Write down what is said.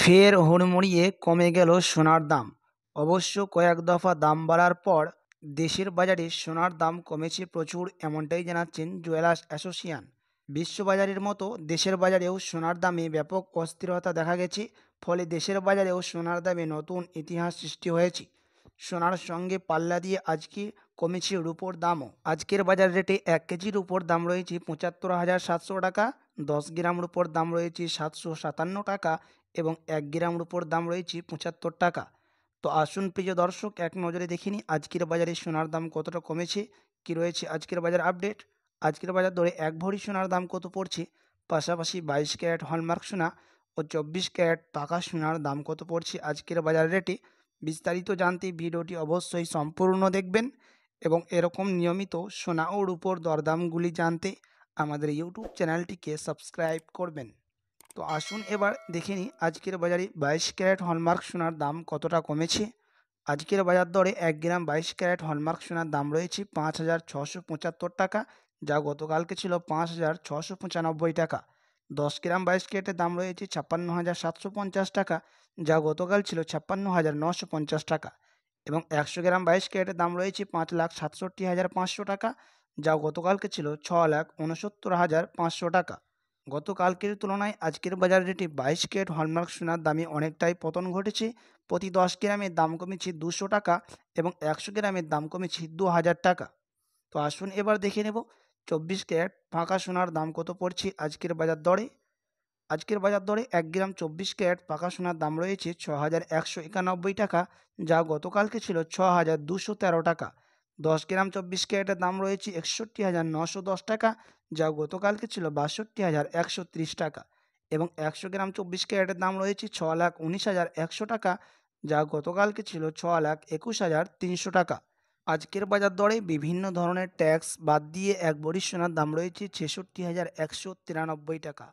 ফের হুড়মুড়িয়ে কমে গেল সোনার দাম অবশ্য কয়েক দফা দাম বাড়ার পর দেশের বাজারে সোনার দাম কমেছে প্রচুর এমনটাই জানাচ্ছেন জুয়েলার্স অ্যাসোসিয়ান বিশ্ববাজারের মতো দেশের বাজারেও সোনার দামে ব্যাপক অস্থিরতা দেখা গেছে ফলে দেশের বাজারেও সোনার দামে নতুন ইতিহাস সৃষ্টি হয়েছে সোনার সঙ্গে পাল্লা দিয়ে আজকে কমেছে রুপোর দামও আজকের বাজার রেটে এক কেজির উপর দাম রয়েছে পঁচাত্তর হাজার সাতশো টাকা দশ গ্রাম রূপোর দাম রয়েছে সাতশো সাতান্ন টাকা এবং এক গ্রাম রূপোর দাম রয়েছে পঁচাত্তর টাকা তো আসুন প্রিয় দর্শক এক নজরে দেখিনি আজকের বাজারে সোনার দাম কতটা কমেছে কি রয়েছে আজকের বাজার আপডেট আজকের বাজার দরে এক ভরি সোনার দাম কত পড়ছে পাশাপাশি বাইশ ক্যারেট হলমার্ক সোনা ও চব্বিশ ক্যারেট পাকা সোনার দাম কত পড়ছে আজকের বাজার রেটে বিস্তারিত জানতে ভিডিওটি অবশ্যই সম্পূর্ণ দেখবেন এবং এরকম নিয়মিত সোনা ও রূপোর দরদামগুলি জানতে আমাদের ইউটিউব চ্যানেলটিকে সাবস্ক্রাইব করবেন তো আসুন এবার দেখে নিই আজকের বাজারে বাইশ ক্যারেট হলমার্ক সোনার দাম কতটা কমেছে আজকের বাজার দরে এক গ্রাম বাইশ ক্যারেট হলমার্ক সোনার দাম রয়েছে পাঁচ হাজার ছশো পঁচাত্তর টাকা যা গতকালকে ছিল পাঁচ হাজার ছশো পঁচানব্বই টাকা দশ গ্রাম বাইশ ক্যারেটের দাম রয়েছে ছাপ্পান্ন হাজার সাতশো পঞ্চাশ টাকা যা গতকাল ছিল ছাপ্পান্ন হাজার নশো পঞ্চাশ টাকা এবং একশো গ্রাম বাইশ ক্যারেটের দাম রয়েছে পাঁচ লাখ সাতষট্টি হাজার পাঁচশো টাকা যা গতকালকে ছিল ছ লাখ উনসত্তর হাজার পাঁচশো টাকা গতকালকের তুলনায় আজকের বাজারে যেটি বাইশ কেট হলমার্ক সোনার দামে অনেকটাই পতন ঘটেছে প্রতি দশ গ্রামের দাম কমেছে দুশো টাকা এবং একশো গ্রামের দাম কমেছে দু হাজার টাকা তো আসুন এবার দেখে নেব চব্বিশ ক্যারেট ফাঁকা সোনার দাম কত পড়ছে আজকের বাজার দরে আজকের বাজার দরে এক গ্রাম চব্বিশ ক্যারেট পাকা সোনার দাম রয়েছে ছ হাজার একশো একানব্বই টাকা যা গতকালকে ছিল ছ হাজার দুশো তেরো টাকা দশ গ্রাম চব্বিশ ক্যারেটের দাম রয়েছে একষট্টি হাজার নশো দশ টাকা যা গতকালকে ছিল বাষট্টি হাজার একশো ত্রিশ টাকা এবং একশো গ্রাম চব্বিশ ক্যারেটের দাম রয়েছে ছ লাখ উনিশ হাজার একশো টাকা যা গতকালকে ছিল ছ লাখ একুশ হাজার তিনশো টাকা আজকের বাজার দরে বিভিন্ন ধরনের ট্যাক্স বাদ দিয়ে এক বড়ি সোনার দাম রয়েছে ছেষট্টি হাজার একশো তিরানব্বই টাকা